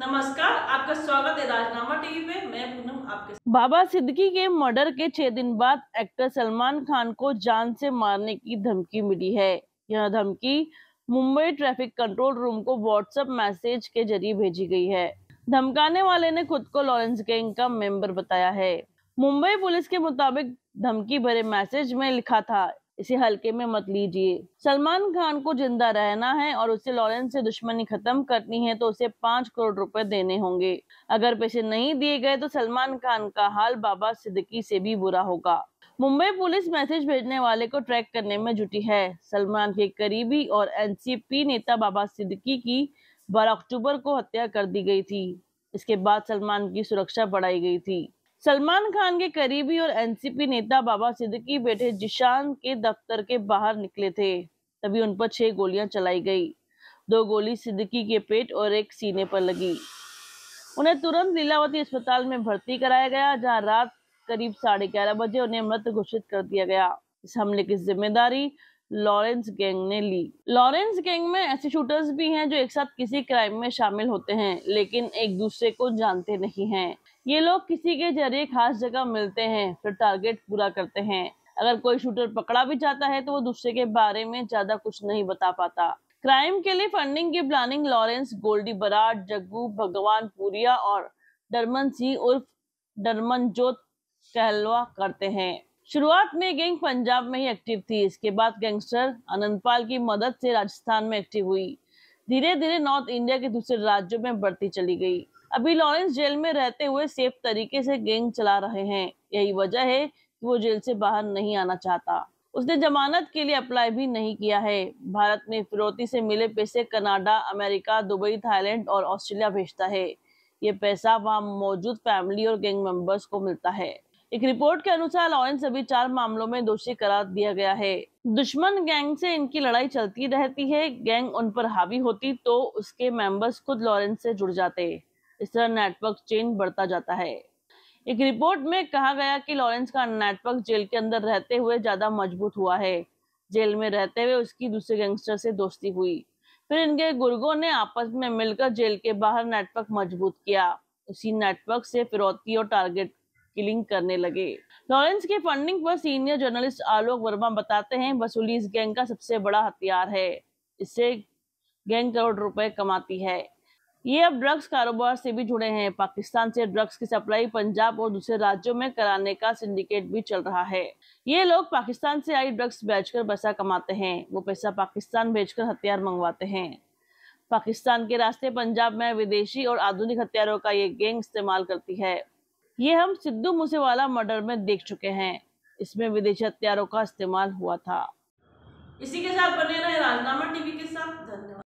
नमस्कार आपका स्वागत है राजनामा टीवी पे मैं पूनम आपके बाबा सिद्दकी के मर्डर के छह दिन बाद एक्टर सलमान खान को जान से मारने की धमकी मिली है यह धमकी मुंबई ट्रैफिक कंट्रोल रूम को व्हाट्सएप मैसेज के जरिए भेजी गई है धमकाने वाले ने खुद को लॉरेंस गैंग का मेंबर बताया है मुंबई पुलिस के मुताबिक धमकी भरे मैसेज में लिखा था इसे हल्के में मत लीजिए सलमान खान को जिंदा रहना है और उसे लॉरेंस से दुश्मनी खत्म करनी है तो उसे पांच करोड़ रुपए देने होंगे अगर पैसे नहीं दिए गए तो सलमान खान का हाल बाबा सिद्दीकी से भी बुरा होगा मुंबई पुलिस मैसेज भेजने वाले को ट्रैक करने में जुटी है सलमान के करीबी और एनसीपी नेता बाबा सिद्दीकी की बारह अक्टूबर को हत्या कर दी गई थी इसके बाद सलमान की सुरक्षा बढ़ाई गई थी सलमान खान के करीबी और एनसीपी नेता बाबा सिद्दीकी बेटे जिशान के दफ्तर के बाहर निकले थे तभी उन पर छह गोलियां चलाई गई दो गोली सिद्दीकी के पेट और एक सीने पर लगी उन्हें तुरंत लीलावती अस्पताल में भर्ती कराया गया जहां रात करीब साढ़े ग्यारह बजे उन्हें मृत घोषित कर दिया गया इस हमले की जिम्मेदारी लॉरेंस गैंग ने ली लॉरेंस गैंग में ऐसे शूटर्स भी हैं जो एक साथ किसी क्राइम में शामिल होते हैं लेकिन एक दूसरे को जानते नहीं हैं ये लोग किसी के जरिए खास जगह मिलते हैं फिर टारगेट पूरा करते हैं अगर कोई शूटर पकड़ा भी जाता है तो वो दूसरे के बारे में ज्यादा कुछ नहीं बता पाता क्राइम के लिए फंडिंग की planning Lawrence Goldy Brar Jaggu Bhagwanpuria और डरमन सिंह उर्फ डरमन जोत कहलवा करते हैं शुरुआत में गैंग पंजाब में ही एक्टिव थी इसके बाद गैंगस्टर अनंतपाल की मदद से राजस्थान में एक्टिव हुई धीरे धीरे नॉर्थ इंडिया के दूसरे राज्यों में बढ़ती चली गई अभी लॉरेंस जेल में रहते हुए सेफ तरीके से गैंग चला रहे हैं यही वजह है कि वो जेल से बाहर नहीं आना चाहता उसने जमानत के लिए अप्लाई भी नहीं किया है भारत में फिरौती से मिले पैसे कनाडा अमेरिका दुबई थाईलैंड और ऑस्ट्रेलिया भेजता है ये पैसा वहाँ मौजूद फैमिली और गैंग मेंबर्स को मिलता है एक रिपोर्ट के अनुसार लॉरेंस सभी चार मामलों में दोषी करार दिया गया है दुश्मन गैंग से इनकी लड़ाई चलती रहती है गैंग उन पर हावी होती तो उसके मेंबर्स खुद लॉरेंस से जुड़ जाते इस तरह नेटवर्क चेन बढ़ता जाता है एक रिपोर्ट में कहा गया कि लॉरेंस का नेटवर्क जेल के अंदर रहते हुए ज्यादा मजबूत हुआ है जेल में रहते हुए उसकी दूसरे गैंगस्टर से दोस्ती हुई फिर इनके गुर्गों ने आपस में मिलकर जेल के बाहर नेटवर्क मजबूत किया उसी नेटवर्क से फिरौती और टारगेट किलिंग करने लगे लॉरेंस के फंडिंग पर सीनियर जर्नलिस्ट आलोक वर्मा बताते हैं वसूली इस गैंग का सबसे बड़ा हथियार है इससे गैंग करोड़ रुपए कमाती है ये अब ड्रग्स कारोबार से भी जुड़े हैं पाकिस्तान से ड्रग्स की सप्लाई पंजाब और दूसरे राज्यों में कराने का सिंडिकेट भी चल रहा है ये लोग पाकिस्तान से आई ड्रग्स बेचकर पैसा कमाते हैं वो पैसा पाकिस्तान बेचकर हथियार मंगवाते हैं पाकिस्तान के रास्ते पंजाब में विदेशी और आधुनिक हथियारों का ये गैंग इस्तेमाल करती है ये हम सिद्धू मूसेवाला मर्डर में देख चुके हैं इसमें विदेशी हथियारों का इस्तेमाल हुआ था इसी के साथ बने रहे राजनामा टीवी के साथ धन्यवाद